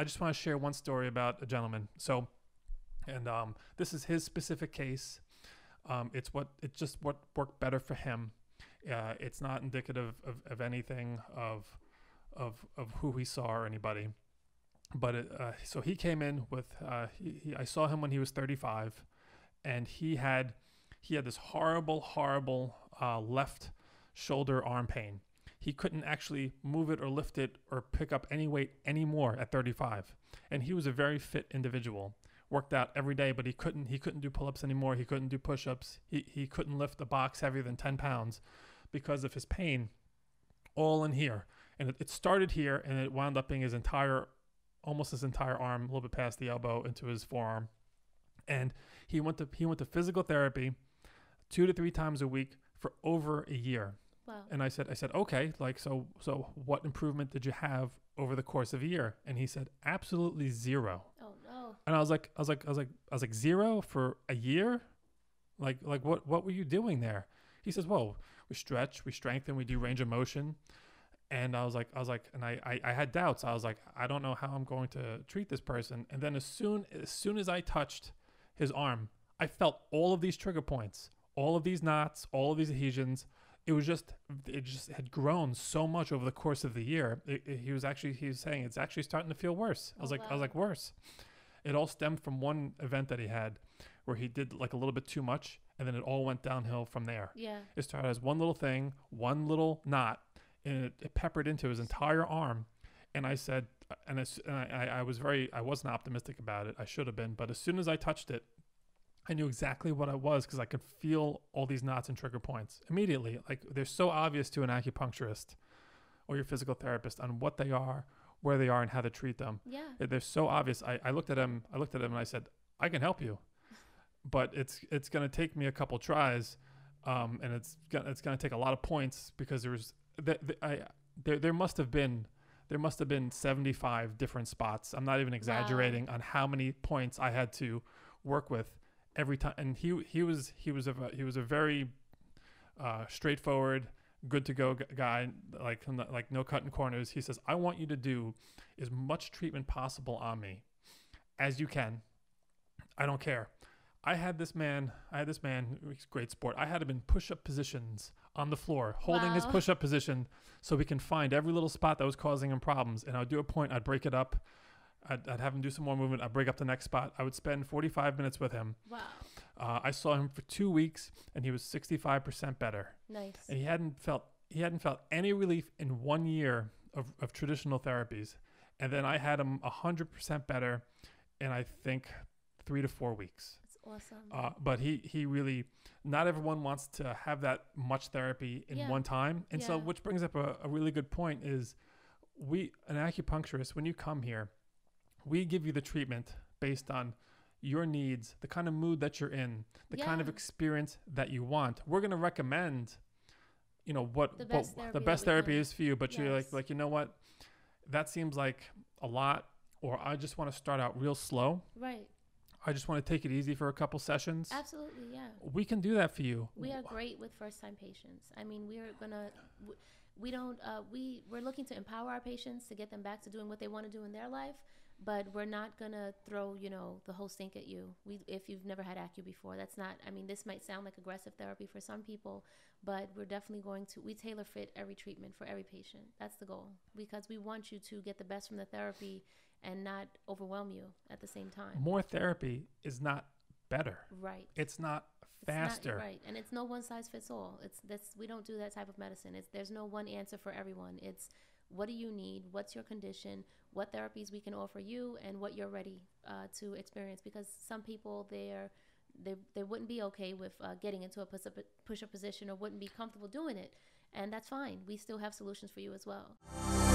I just want to share one story about a gentleman. So, and um, this is his specific case. Um, it's what it's just what worked better for him. Uh, it's not indicative of, of anything of of of who he saw or anybody. But it, uh, so he came in with uh, he, he, I saw him when he was 35, and he had he had this horrible horrible uh, left shoulder arm pain he couldn't actually move it or lift it or pick up any weight anymore at 35. And he was a very fit individual. Worked out every day, but he couldn't he couldn't do pull-ups anymore. He couldn't do push-ups. He he couldn't lift a box heavier than 10 pounds because of his pain. All in here. And it, it started here and it wound up being his entire almost his entire arm, a little bit past the elbow into his forearm. And he went to he went to physical therapy two to three times a week for over a year. Wow. And I said, I said, okay, like so, so what improvement did you have over the course of a year? And he said, absolutely zero. Oh no. And I was like, I was like, I was like, I was like zero for a year, like like what what were you doing there? He says, well, we stretch, we strengthen, we do range of motion. And I was like, I was like, and I, I, I had doubts. I was like, I don't know how I'm going to treat this person. And then as soon as soon as I touched his arm, I felt all of these trigger points, all of these knots, all of these adhesions it was just it just had grown so much over the course of the year. It, it, he was actually he was saying it's actually starting to feel worse. I was oh, like wow. I was like worse. It all stemmed from one event that he had where he did like a little bit too much and then it all went downhill from there. Yeah. It started as one little thing, one little knot and it, it peppered into his entire arm and I said and, and I, I was very I wasn't optimistic about it. I should have been, but as soon as I touched it, I knew exactly what I was because I could feel all these knots and trigger points immediately. Like they're so obvious to an acupuncturist or your physical therapist on what they are, where they are, and how to treat them. Yeah, they're so obvious. I, I looked at him. I looked at him and I said, "I can help you, but it's it's going to take me a couple tries, um, and it's gonna, it's going to take a lot of points because there's th- th- I there there must have been." There must have been 75 different spots. I'm not even exaggerating wow. on how many points I had to work with every time. And he he was he was a he was a very uh, straightforward, good to go guy. Like like no cutting corners. He says, "I want you to do as much treatment possible on me as you can. I don't care." I had this man, I had this man, he's great sport. I had him in push up positions on the floor, holding wow. his push up position so we can find every little spot that was causing him problems. And I'd do a point, I'd break it up, I'd, I'd, have him do some more movement. I'd break up the next spot. I would spend 45 minutes with him. Wow. Uh, I saw him for two weeks, and he was 65% better. Nice. And he hadn't felt he hadn't felt any relief in one year of, of traditional therapies. And then I had him 100% better in, I think, three to four weeks. awesome. Uh, but he, he really, not everyone wants to have that much therapy in yeah. one time. And yeah. so, which brings up a, a really good point is we, an acupuncturist, when you come here, we give you the treatment based on your needs, the kind of mood that you're in, the yeah. kind of experience that you want. We're going to recommend you know what the best what, therapy, the best therapy is for you, but yes. you're like like you know what? That seems like a lot or I just want to start out real slow. Right. I just want to take it easy for a couple sessions. Absolutely, yeah. We can do that for you. We are great with first-time patients. I mean, we are gonna, we don't, uh, we we're looking to empower our patients to get them back to doing what they want to do in their life but we're not gonna throw you know the whole sink at you. We if you've never had acu before, that's not. I mean, this might sound like aggressive therapy for some people, but we're definitely going to we tailor fit every treatment for every patient. That's the goal because we want you to get the best from the therapy and not overwhelm you at the same time. More therapy is not better. Right. It's not faster. It's not, right. And it's no one size fits all. It's this. we don't do that type of medicine. It's there's no one answer for everyone. It's what do you need, what's your condition, what therapies we can offer you, and what you're ready uh, to experience. Because some people, they're they, they wouldn't be okay with uh, getting into a push up, push up position or wouldn't be comfortable doing it. And that's fine. We still have solutions for you as well.